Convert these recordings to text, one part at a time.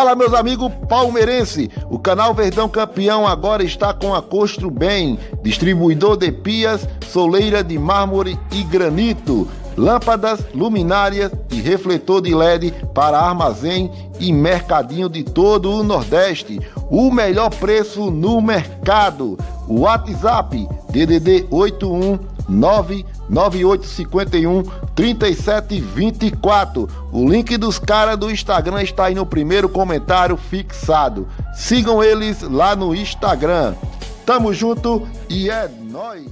Fala, meus amigos palmeirense. O canal Verdão Campeão agora está com a Costro Bem, distribuidor de pias, soleira de mármore e granito, lâmpadas, luminárias e refletor de LED para armazém e mercadinho de todo o Nordeste. O melhor preço no mercado. WhatsApp DDD 81 9851 3724. O link dos caras do Instagram está aí no primeiro comentário fixado. Sigam eles lá no Instagram. Tamo junto e é nóis!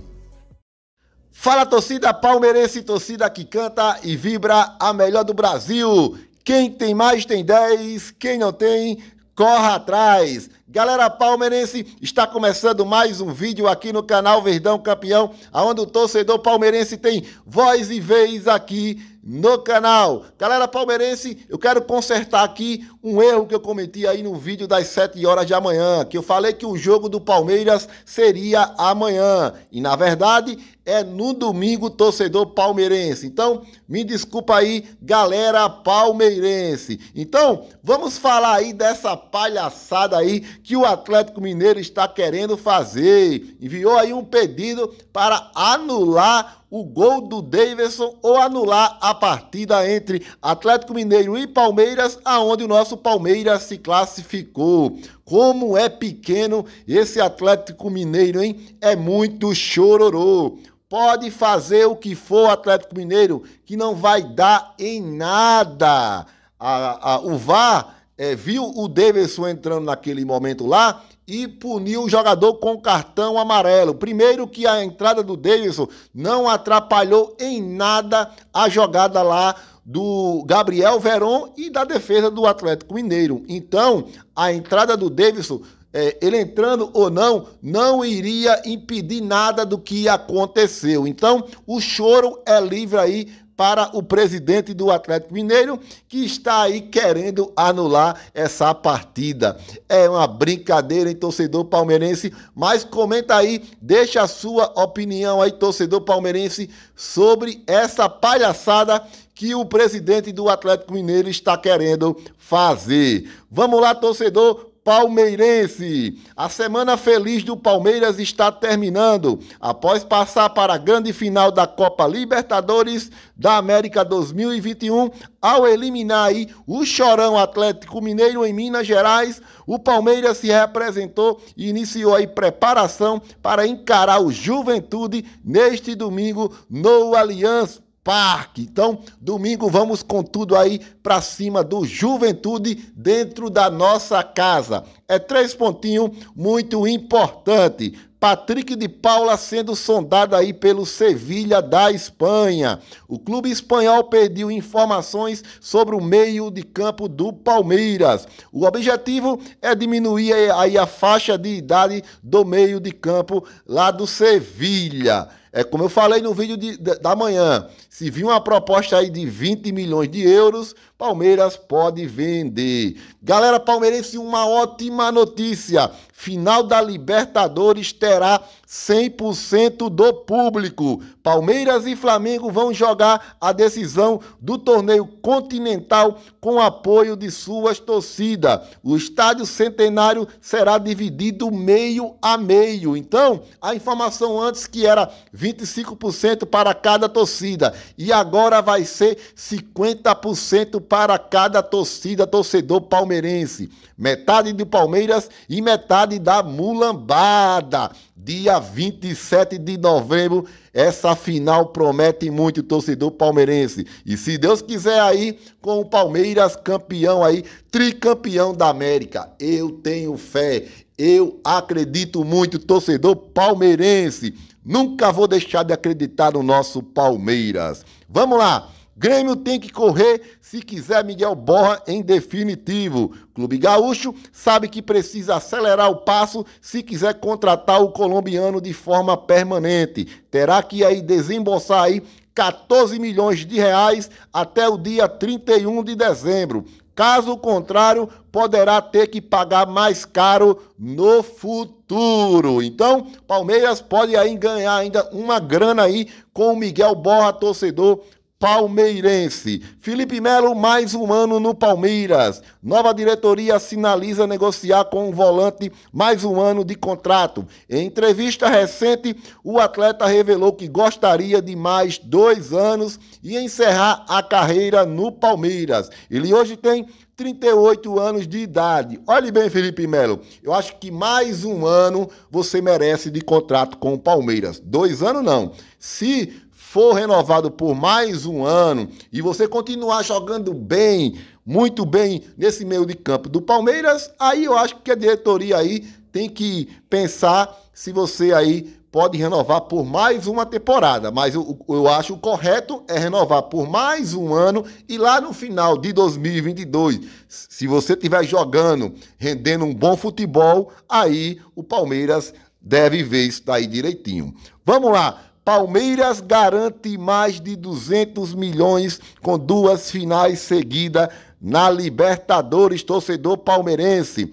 Fala torcida palmeirense, torcida que canta e vibra a melhor do Brasil. Quem tem mais tem 10, quem não tem corra atrás. Galera palmeirense, está começando mais um vídeo aqui no canal Verdão Campeão, onde o torcedor palmeirense tem voz e vez aqui no canal. Galera palmeirense, eu quero consertar aqui um erro que eu cometi aí no vídeo das 7 horas de amanhã, que eu falei que o jogo do Palmeiras seria amanhã. E na verdade, é no domingo, torcedor palmeirense. Então, me desculpa aí, galera palmeirense. Então, vamos falar aí dessa palhaçada aí que o Atlético Mineiro está querendo fazer. Enviou aí um pedido para anular o gol do Davidson ou anular a partida entre Atlético Mineiro e Palmeiras, aonde o nosso Palmeiras se classificou. Como é pequeno esse Atlético Mineiro, hein? É muito chororô. Pode fazer o que for Atlético Mineiro, que não vai dar em nada. A, a, o VAR é, viu o Davidson entrando naquele momento lá e puniu o jogador com cartão amarelo. Primeiro que a entrada do Davidson não atrapalhou em nada a jogada lá do Gabriel Veron e da defesa do Atlético Mineiro. Então, a entrada do Davidson é, ele entrando ou não, não iria impedir nada do que aconteceu. Então, o choro é livre aí para o presidente do Atlético Mineiro, que está aí querendo anular essa partida. É uma brincadeira em torcedor palmeirense, mas comenta aí, deixa a sua opinião aí, torcedor palmeirense, sobre essa palhaçada que o presidente do Atlético Mineiro está querendo fazer. Vamos lá, torcedor palmeirense. A semana feliz do Palmeiras está terminando. Após passar para a grande final da Copa Libertadores da América 2021, ao eliminar o chorão Atlético Mineiro em Minas Gerais, o Palmeiras se representou e iniciou aí preparação para encarar o Juventude neste domingo no Allianz Parque. Então, domingo vamos com tudo aí para cima do Juventude dentro da nossa casa. É três pontinhos muito importante. Patrick de Paula sendo sondado aí pelo Sevilha da Espanha. O clube espanhol pediu informações sobre o meio de campo do Palmeiras. O objetivo é diminuir aí a faixa de idade do meio de campo lá do Sevilha. É como eu falei no vídeo de, da, da manhã, se vir uma proposta aí de 20 milhões de euros, Palmeiras pode vender. Galera palmeirense, uma ótima notícia. Final da Libertadores terá 100% do público. Palmeiras e Flamengo vão jogar a decisão do torneio continental com apoio de suas torcidas. O estádio centenário será dividido meio a meio. Então, a informação antes que era 25% para cada torcida e agora vai ser 50% para cada torcida, torcedor palmeirense. Metade do Palmeiras e metade da Mulambada. Dia 27 de novembro, essa final promete muito torcedor palmeirense. E se Deus quiser aí, com o Palmeiras campeão aí, tricampeão da América. Eu tenho fé, eu acredito muito, torcedor palmeirense. Nunca vou deixar de acreditar no nosso Palmeiras. Vamos lá! Grêmio tem que correr se quiser Miguel Borra em definitivo. Clube Gaúcho sabe que precisa acelerar o passo se quiser contratar o colombiano de forma permanente. Terá que aí desembolsar aí 14 milhões de reais até o dia 31 de dezembro. Caso contrário, poderá ter que pagar mais caro no futuro. Então, Palmeiras pode aí ganhar ainda uma grana aí com o Miguel Borra, torcedor palmeirense. Felipe Melo, mais um ano no Palmeiras. Nova diretoria sinaliza negociar com o volante mais um ano de contrato. Em entrevista recente, o atleta revelou que gostaria de mais dois anos e encerrar a carreira no Palmeiras. Ele hoje tem 38 anos de idade. Olhe bem, Felipe Melo. Eu acho que mais um ano você merece de contrato com o Palmeiras. Dois anos não. Se for renovado por mais um ano e você continuar jogando bem, muito bem nesse meio de campo do Palmeiras, aí eu acho que a diretoria aí tem que pensar se você aí pode renovar por mais uma temporada, mas eu, eu acho o correto é renovar por mais um ano e lá no final de 2022, se você estiver jogando, rendendo um bom futebol, aí o Palmeiras deve ver isso daí direitinho. Vamos lá, Palmeiras garante mais de 200 milhões com duas finais seguidas na Libertadores, torcedor palmeirense.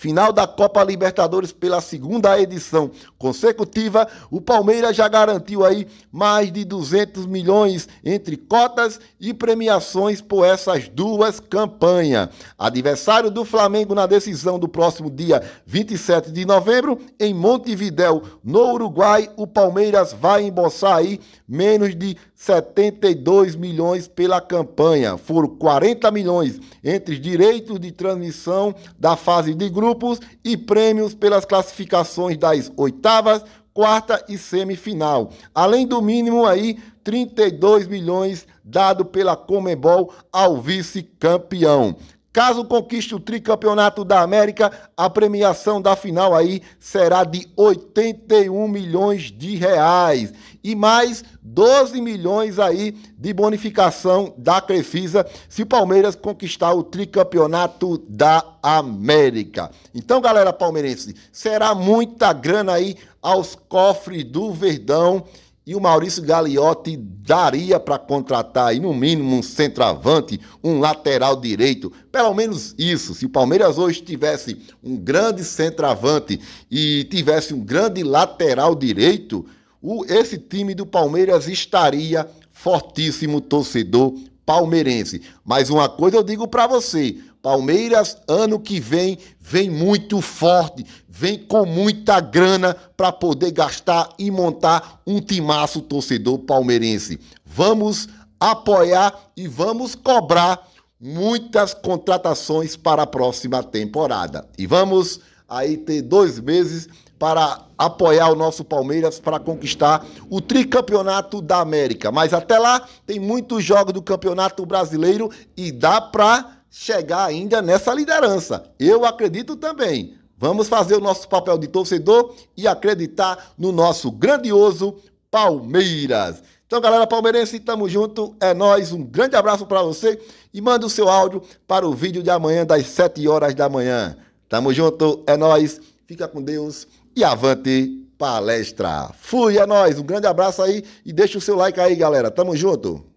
Final da Copa Libertadores pela segunda edição consecutiva. O Palmeiras já garantiu aí mais de 200 milhões entre cotas e premiações por essas duas campanhas. Adversário do Flamengo na decisão do próximo dia 27 de novembro em Montevidéu, no Uruguai, o Palmeiras vai embolsar aí menos de 72 milhões pela campanha. Foram 40 milhões entre direitos de transmissão da fase de grupos e prêmios pelas classificações das oitavas, quarta e semifinal. Além do mínimo aí, 32 milhões dado pela Comebol ao vice-campeão. Caso conquiste o tricampeonato da América, a premiação da final aí será de 81 milhões de reais e mais 12 milhões aí de bonificação da Crefisa se o Palmeiras conquistar o tricampeonato da América. Então, galera palmeirense, será muita grana aí aos cofres do Verdão e o Maurício Gagliotti daria para contratar aí, no mínimo, um centroavante, um lateral direito. Pelo menos isso. Se o Palmeiras hoje tivesse um grande centroavante e tivesse um grande lateral direito, o, esse time do Palmeiras estaria fortíssimo torcedor palmeirense. Mas uma coisa eu digo para você: Palmeiras, ano que vem, vem muito forte, vem com muita grana para poder gastar e montar um timaço torcedor palmeirense. Vamos apoiar e vamos cobrar muitas contratações para a próxima temporada. E vamos aí ter dois meses para apoiar o nosso Palmeiras para conquistar o tricampeonato da América. Mas até lá tem muitos jogos do Campeonato Brasileiro e dá para chegar ainda nessa liderança. Eu acredito também. Vamos fazer o nosso papel de torcedor e acreditar no nosso grandioso Palmeiras. Então, galera palmeirense, tamo junto, é nós. Um grande abraço para você e manda o seu áudio para o vídeo de amanhã das 7 horas da manhã. Tamo junto, é nós. Fica com Deus e avante palestra. Fui, é nós. Um grande abraço aí e deixa o seu like aí, galera. Tamo junto.